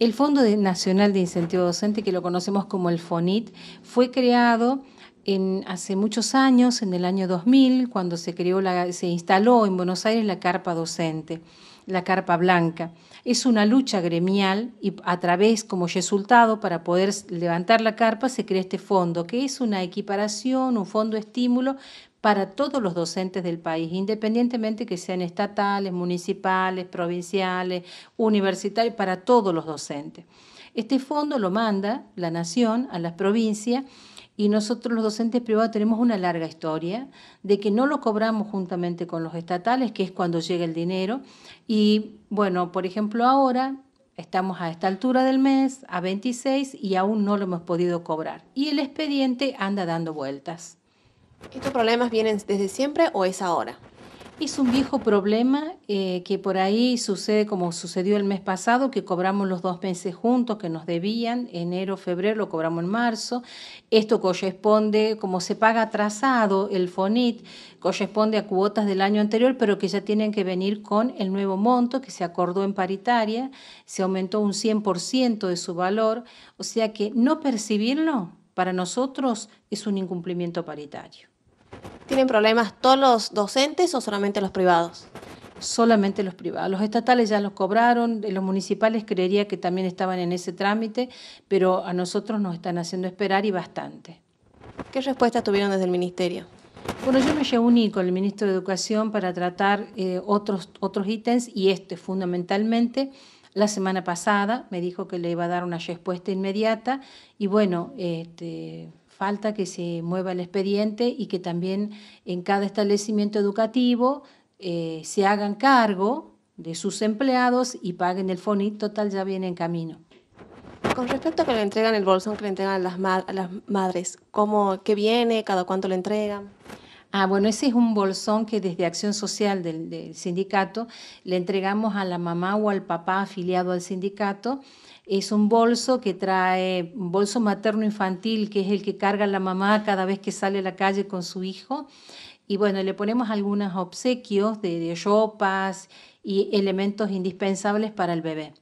El Fondo Nacional de Incentivo Docente, que lo conocemos como el FONIT, fue creado hace muchos años, en el año 2000, cuando se instaló en Buenos Aires la carpa docente la Carpa Blanca. Es una lucha gremial y a través, como resultado, para poder levantar la carpa se crea este fondo, que es una equiparación, un fondo estímulo para todos los docentes del país, independientemente que sean estatales, municipales, provinciales, universitarios, para todos los docentes. Este fondo lo manda la nación a las provincias y nosotros los docentes privados tenemos una larga historia de que no lo cobramos juntamente con los estatales, que es cuando llega el dinero. Y bueno, por ejemplo, ahora Estamos a esta altura del mes, a 26, y aún no lo hemos podido cobrar. Y el expediente anda dando vueltas. ¿Estos problemas vienen desde siempre o es ahora? Es un viejo problema eh, que por ahí sucede como sucedió el mes pasado, que cobramos los dos meses juntos que nos debían, enero, febrero, lo cobramos en marzo. Esto corresponde, como se paga atrasado el FONIT, corresponde a cuotas del año anterior, pero que ya tienen que venir con el nuevo monto que se acordó en paritaria, se aumentó un 100% de su valor, o sea que no percibirlo para nosotros es un incumplimiento paritario. ¿Tienen problemas todos los docentes o solamente los privados? solamente los privados. Los estatales ya los cobraron, eh, los municipales creería que también estaban en ese trámite, pero a nosotros nos están haciendo esperar y bastante. ¿Qué respuestas tuvieron desde el ministerio? Bueno, yo me reuní con el ministro de Educación para tratar eh, otros, otros ítems y este fundamentalmente. La semana pasada me dijo que le iba a dar una respuesta inmediata y bueno, este, falta que se mueva el expediente y que también en cada establecimiento educativo eh, se hagan cargo de sus empleados y paguen el FONI total ya viene en camino. Con respecto a que le entregan el bolsón que le entregan las, las madres, ¿cómo, ¿qué viene? ¿Cada cuánto le entregan? Ah, bueno, ese es un bolsón que desde Acción Social del, sindicato le entregamos a la mamá o al papá afiliado al sindicato. Es un bolso que trae, un bolso materno infantil, que es el que carga la mamá cada vez que sale a la calle con su hijo. Y bueno, le ponemos algunos obsequios de, de ropas y elementos indispensables para el bebé.